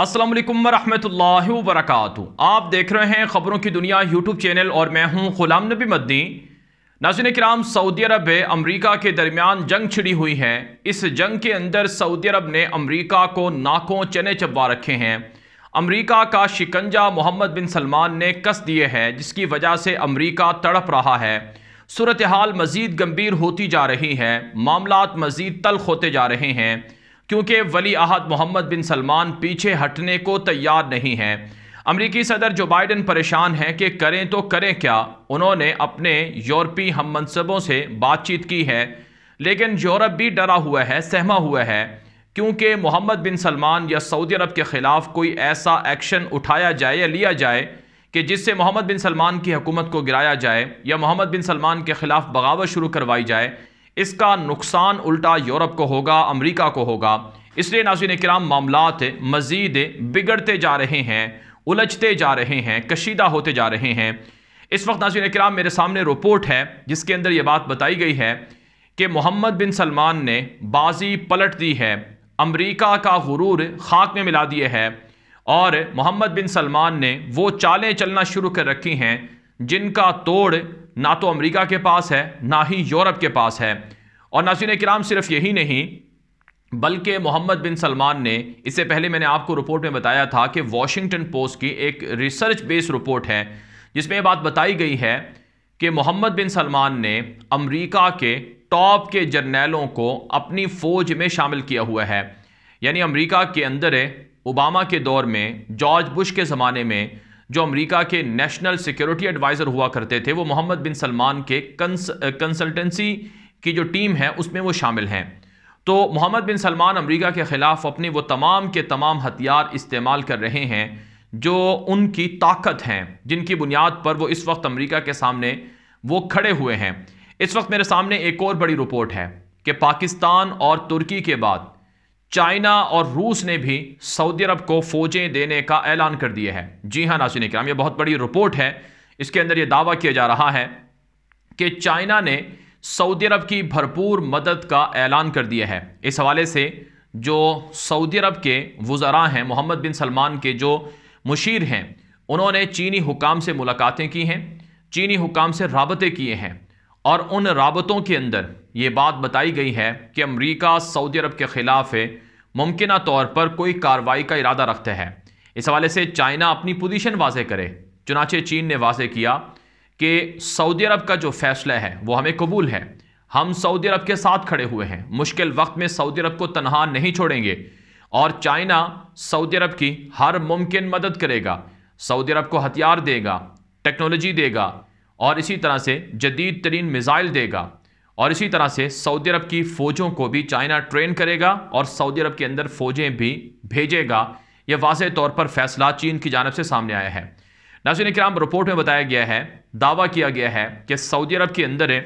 असलम वरहमल वरक आप देख रहे हैं ख़बरों की दुनिया यूट्यूब चैनल और मैं हूं गुलाम नबी मदनी नाजिन कराम सऊदी अरब अमरीका के दरमियान जंग छिड़ी हुई है इस जंग के अंदर सऊदी अरब ने अमरीका को नाकों चने चबा रखे हैं अमरीका का शिकंजा मोहम्मद बिन सलमान ने कस दिए है जिसकी वजह से अमरीका तड़प रहा है सूरत हाल मज़ीद गंभीर होती जा रही है मामला मज़ीद तल्ख होते जा रहे हैं क्योंकि वली अहद मोहम्मद बिन सलमान पीछे हटने को तैयार नहीं हैं अमरीकी सदर जो बाइडन परेशान हैं कि करें तो करें क्या उन्होंने अपने यूरोपी हम मनसबों से बातचीत की है लेकिन यूरोप भी डरा हुआ है सहमा हुआ है क्योंकि मोहम्मद बिन सलमान या सऊदी अरब के ख़िलाफ़ कोई ऐसा एक्शन उठाया जाए या लिया जाए कि जिससे मोहम्मद बिन सलमान की हुकूमत को गिराया जाए या मोहम्मद बिन सलमान के ख़िलाफ़ बगावत शुरू करवाई जाए इसका नुकसान उल्टा यूरोप को होगा अमरीका को होगा इसलिए नाजीन कराम मामला मज़ीद बिगड़ते जा रहे हैं उलझते जा रहे हैं कशीदा होते जा रहे हैं इस वक्त नाजीन कराम मेरे सामने रिपोर्ट है जिसके अंदर ये बात बताई गई है कि मोहम्मद बिन सलमान ने बाजी पलट दी है अमरीका का गुरूर खाक में मिला दिए है और मोहम्मद बिन सलमान ने वो चालें चलना शुरू कर रखी हैं जिनका तोड़ ना तो अमेरिका के पास है ना ही यूरोप के पास है और नाजीन कराम सिर्फ यही नहीं बल्कि मोहम्मद बिन सलमान ने इससे पहले मैंने आपको रिपोर्ट में बताया था कि वॉशिंगटन पोस्ट की एक रिसर्च बेस्ड रिपोर्ट है जिसमें ये बात बताई गई है कि मोहम्मद बिन सलमान ने अमरीका के टॉप के जर्नैलों को अपनी फ़ौज में शामिल किया हुआ है यानी अमरीका के अंदर ओबामा के दौर में जॉर्ज बुश के ज़माने में जो अमेरिका के नेशनल सिक्योरिटी एडवाइज़र हुआ करते थे वो मोहम्मद बिन सलमान के कंस कंसल्टेंसी की जो टीम है उसमें वो शामिल हैं तो मोहम्मद बिन सलमान अमेरिका के ख़िलाफ़ अपने वो तमाम के तमाम हथियार इस्तेमाल कर रहे हैं जो उनकी ताकत हैं जिनकी बुनियाद पर वो इस वक्त अमेरिका के सामने वो खड़े हुए हैं इस वक्त मेरे सामने एक और बड़ी रिपोर्ट है कि पाकिस्तान और तुर्की के बाद चाइना और रूस ने भी सऊदी अरब को फौजें देने का ऐलान कर दिया है जी हाँ नासिन कराम ये बहुत बड़ी रिपोर्ट है इसके अंदर ये दावा किया जा रहा है कि चाइना ने सऊदी अरब की भरपूर मदद का ऐलान कर दिया है इस हवाले से जो सऊदी अरब के वज़रा हैं मोहम्मद बिन सलमान के जो मुशीर हैं उन्होंने चीनी हुकाम से मुलाकातें की हैं चीनी हुकाम से रबते किए हैं और उन रबतों के अंदर ये बात बताई गई है कि अमरीका सऊदी अरब के ख़िलाफ़ मुमकिन तौर पर कोई कार्रवाई का इरादा रखते हैं इस हवाले से चाइना अपनी पोजीशन वाजे करे चुनाचे चीन ने वाजे किया कि सऊदी अरब का जो फैसला है वो हमें कबूल है हम सऊदी अरब के साथ खड़े हुए हैं मुश्किल वक्त में सऊदी अरब को तनहा नहीं छोड़ेंगे और चाइना सऊदी अरब की हर मुमकिन मदद करेगा सऊदी अरब को हथियार देगा टेक्नोलॉजी देगा और इसी तरह से जदीद तरीन मिज़ाइल देगा और इसी तरह से सऊदी अरब की फ़ौजों को भी चाइना ट्रेन करेगा और सऊदी अरब के अंदर फ़ौजें भी भेजेगा यह वाज तौर पर फैसला चीन की जानब से सामने आया है नाजिन कराम रिपोर्ट में बताया गया है दावा किया गया है कि सऊदी अरब के अंदर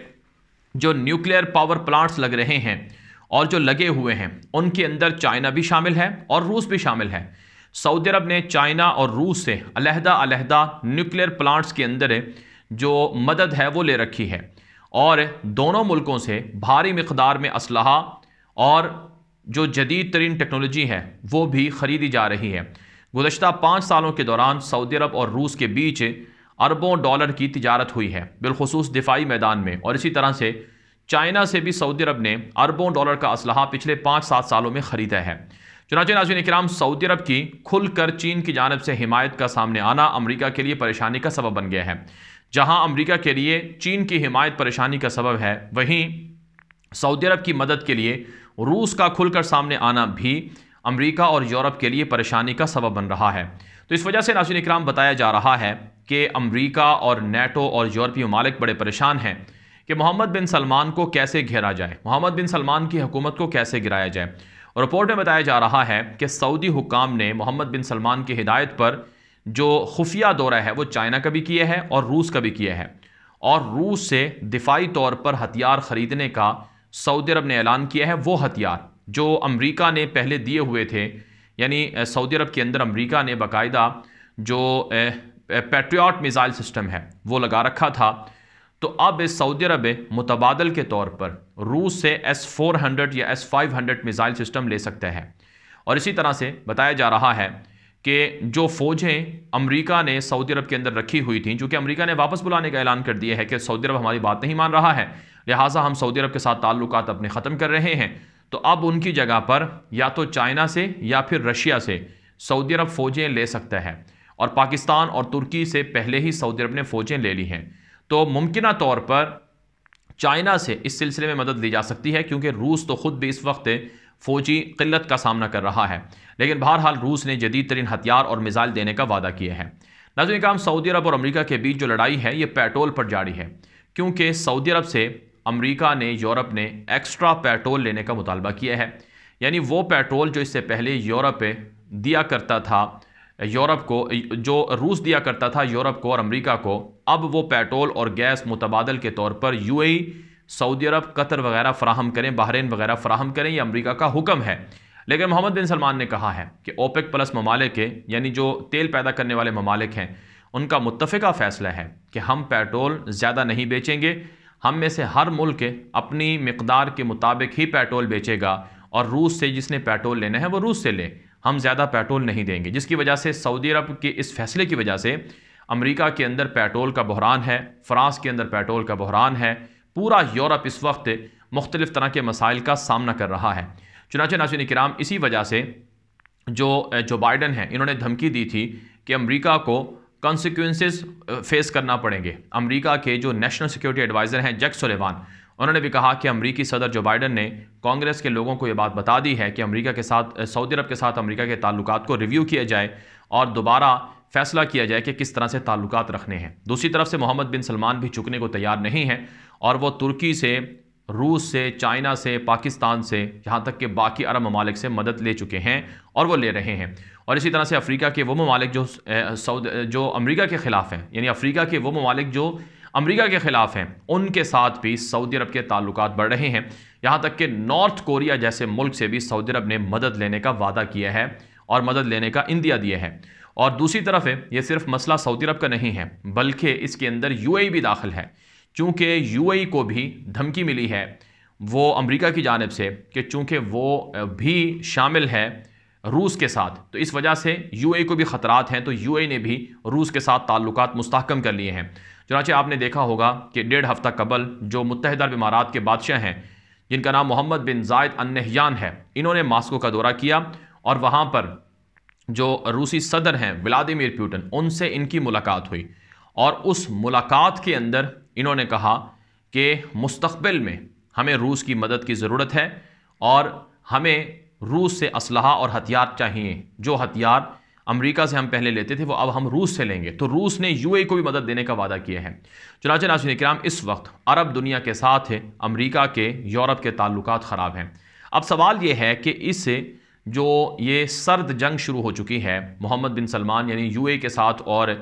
जो न्यूक्लियर पावर प्लांट्स लग रहे हैं और जो लगे हुए हैं उनके अंदर चाइना भी शामिल है और रूस भी शामिल है सऊदी अरब ने चाइना और रूस से अलहदा अलहदा न्यूक्लियर प्लांट्स के अंदर जो मदद है वो ले रखी है और दोनों मुल्कों से भारी मकदार में असलहा और जो जदीद तरीन टेक्नोलॉजी है वो भी ख़रीदी जा रही है गुजशत पाँच सालों के दौरान सऊदी अरब और रूस के बीच अरबों डॉलर की तजारत हुई है बिलखसूस दिफाई मैदान में और इसी तरह से चाइना से भी सऊदी अरब ने अरबों डॉलर का असलहा पिछले पाँच सात सालों में ख़रीदा है चुनाचे नाजिन कराम सऊदी अरब की खुल कर चीन की जानब से हिमायत का सामने आना अमरीका के लिए परेशानी का सबब बन गया है जहां अमेरिका के लिए चीन की हिमायत परेशानी का सबब है वहीं सऊदी अरब की मदद के लिए रूस का खुलकर सामने आना भी अमेरिका और यूरोप के लिए परेशानी का सबब बन रहा है तो इस वजह से नाजिन इक्राम बताया जा रहा है कि अमेरिका और नेटो और यूरोपीय ममालिक बड़े परेशान हैं कि मोहम्मद बिन सलमान को कैसे घेरा जाए मोहम्मद बिन सलमान की हुकूमत को कैसे गिराया जाए रिपोर्ट में बताया जा रहा है कि सऊदी हुकाम ने मोहम्मद बिन सलमान की हिदायत पर जो खुफिया दौरा है वो चाइना का भी किया है और रूस का भी किया है और रूस से दिफाई तौर पर हथियार ख़रीदने का सऊदी अरब ने ऐलान किया है वो हथियार जो अमेरिका ने पहले दिए हुए थे यानी सऊदी अरब के अंदर अमेरिका ने बाकायदा जो पेट्रियाट मिज़ाइल सिस्टम है वो लगा रखा था तो अब सऊदी अरब मुतबादल के तौर पर रूस से एस फोर हंड्रेड या S five hundred missile system ले सकता है और इसी तरह से बताया जा रहा है कि जो फ़ौजें अमेरिका ने सऊदी अरब के अंदर रखी हुई थी चूँकि अमरीका अमेरिका ने वापस बुलाने का ऐलान कर दिया है कि सऊदी अरब हमारी बात नहीं मान रहा है लिहाजा हम सऊदी अरब के साथ ताल्लुक अपने ख़त्म कर रहे हैं तो अब उनकी जगह पर या तो चाइना से या फिर रशिया से सऊदी अरब फ़ौजें ले सकता है और पाकिस्तान और तुर्की से पहले ही सऊदी अरब ने फ़ौजें ले ली हैं तो मुमकिन तौर पर चाइना से इस सिलसिले में मदद ली जा सकती है क्योंकि रूस तो ख़ुद भी इस वक्त फौजी किल्लत का सामना कर रहा है लेकिन बहरहाल रूस ने जदीद तरीन हथियार और मिज़ाइल देने का वादा किया है नजर काम सऊदी अरब और अमरीका के बीच जो लड़ाई है ये पेट्रोल पर जारी है क्योंकि सऊदी अरब से अमरीका ने यूरोप ने एक्स्ट्रा पेट्रोल लेने का मुतालबा किया है यानी वो पेट्रोल जो इससे पहले यूरोप दिया करता था यूरोप को जो रूस दिया करता था यूरोप को और अमरीका को अब वो पेट्रोल और गैस मुतबादल के तौर पर यूएई सऊदी अरब कतर वगैरह फ्राहम करें बहरीन वगैरह फ्राहम करें यह अमरीका का हुक्म है लेकिन मोहम्मद बिन सलमान ने कहा है कि ओपेक प्लस ममालिक यानी जो तेल पैदा करने वाले ममालिक हैं उनका मुतफ़ा फ़ैसला है कि हम पेट्रोल ज़्यादा नहीं बेचेंगे हम में से हर मुल्क अपनी मकदार के मुताबिक ही पेट्रोल बेचेगा और रूस से जिसने पेट्रोल लेना है वो रूस से ले हम ज़्यादा पेट्रोल नहीं देंगे जिसकी वजह से सऊदी अरब के इस फैसले की वजह से अमेरिका के अंदर पेट्रोल का बहरान है फ्रांस के अंदर पेट्रोल का बहरान है पूरा यूरोप इस वक्त मुख्तलिफ़ तरह के मसाइल का सामना कर रहा है चुनाचे नाजिन कराम इसी वजह से जो जो बाइडन है इन्होंने धमकी दी थी कि अमरीका को कॉन्सिक्वेंस फेस करना पड़ेंगे अमरीका के जो नेशनल सिक्योरिटी एडवाइज़र हैं जैक सलेवान उन्होंने भी कहा कि अमरीकी सदर जो बाइडन ने कांग्रेस के लोगों को ये बात बता दी है कि अमरीका के साथ सऊदी अरब के साथ अमरीका के ताल्लुक को रिव्यू किया जाए और दोबारा फैसला किया जाए कि किस तरह से ताल्लुक रखने हैं दूसरी तरफ से मोहम्मद बिन सलमान भी चुकने को तैयार नहीं है और वह तुर्की से रूस से चाइना से पाकिस्तान से यहाँ तक के बाकी अरब ममालिक से मदद ले चुके हैं और वो ले रहे हैं और इसी तरह से अफ्रीका के वो ममालिक जो सऊद जो अमेरिका के ख़िलाफ़ हैं यानी अफ्रीका के वो ममालिक जो अमेरिका के ख़िलाफ़ हैं उनके साथ भी सऊदी अरब के ताल्लुक बढ़ रहे हैं यहाँ तक कि नॉर्थ कोरिया जैसे मुल्क से भी सऊदी अरब ने मदद लेने का वादा किया है और मदद लेने का इंदिया दिया है और दूसरी तरफ है ये सिर्फ मसला सऊदी अरब का नहीं है बल्कि इसके अंदर यूएई भी दाखिल है चूँकि यूएई को भी धमकी मिली है वो अमेरिका की जानब से कि चूँकि वो भी शामिल है रूस के साथ तो इस वजह से यूएई को भी ख़तरात हैं तो यूएई ने भी रूस के साथ ताल्लुक मुस्तकम कर लिए हैं चुनाचे आपने देखा होगा कि डेढ़ हफ्ता कबल जो मुतहद इमारात के बादशाह हैं जिनका नाम मोहम्मद बिन जायद अनहयान है इन्होंने मास्को का दौरा किया और वहाँ पर जो रूसी सदर हैं व्लादिमिर प्यूटन उनसे इनकी मुलाकात हुई और उस मुलाकात के अंदर इन्होंने कहा कि मुस्तबिल में हमें रूस की मदद की ज़रूरत है और हमें रूस से असल और हथियार चाहिए जो हथियार अमेरिका से हम पहले लेते थे वो अब हम रूस से लेंगे तो रूस ने यूएई को भी मदद देने का वादा किया है चुनाच नाजिन कराम इस वक्त अरब दुनिया के साथ है अमरीका के यूरोप के ताल्लुक ख़राब हैं अब सवाल ये है कि इससे जो ये सर्द जंग शुरू हो चुकी है मोहम्मद बिन सलमान यानी यूए के साथ और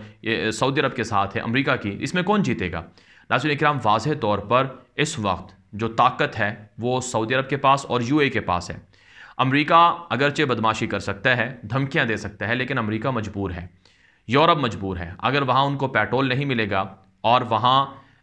सऊदी अरब के साथ है अमेरिका की इसमें कौन जीतेगा नासिर इक्राम वाज तौर पर इस वक्त जो ताकत है वो सऊदी अरब के पास और यूए के पास है अमेरिका अगरचे बदमाशी कर सकता है धमकियाँ दे सकता है लेकिन अमरीका मजबूर है यूरोप मजबूर है अगर वहाँ उनको पेट्रोल नहीं मिलेगा और वहाँ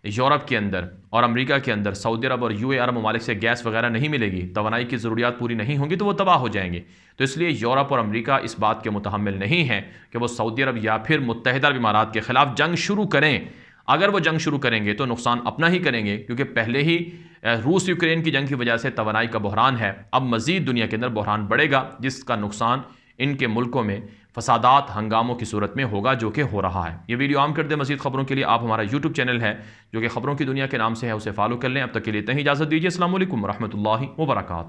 यूरोप के अंदर और अमेरिका के अंदर सऊदी अरब और यू अरब ममालिक से गैस वगैरह नहीं मिलेगी तोनाई की ज़रूरियात पूरी नहीं होंगी तो वो तबाह हो जाएंगे तो इसलिए यूरोप और अमेरिका इस बात के मुतहमल नहीं हैं कि वो सऊदी अरब या फिर मुतहदा इमारात के ख़िलाफ़ जंग शुरू करें अगर वो जंग शुरू करेंगे तो नुकसान अपना ही करेंगे क्योंकि पहले ही रूस यूक्रेन की जंग की वजह से तोनाई का बहरान है अब मज़ीद दुनिया के अंदर बहरान बढ़ेगा जिसका नुकसान इनके मुल्कों में फसादात हंगामों की सूरत में होगा जो कि हो रहा है ये वीडियो आम कर दे मजीद खबरों के लिए आप हमारा यूट्यूब चैनल है जो कि खबरों की दुनिया के नाम से है उसे फॉलो कर लें अब तक के लिए इतना ही इजाज़त दीजिए असल वरहमल वर्का